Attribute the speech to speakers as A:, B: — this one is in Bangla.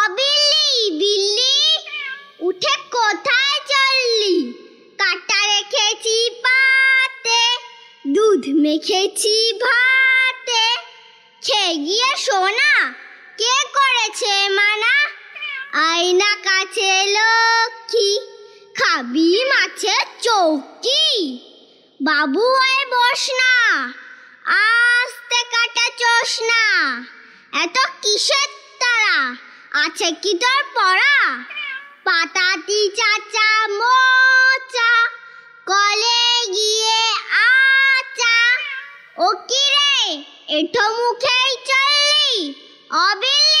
A: অবিলি
B: দিল্লি উঠে কোথায় চললি কাটা রেখেছি পাতে দুধ মেখেছি ভাতে খেয়ে গিয়ে সোনা কে করেছে মানা আয়না কাছে লক্ষ্মী খাবি মাছে চৌকি বাবু আয় বস না আস্তে কাটা চোস না এত কিসের আছে আচ্ছা, কি তোর পড়া পাতাতি চাচা মোচা কলে গিয়ে আচা ও কি রে এঠো
A: মুখেই চললি অবিল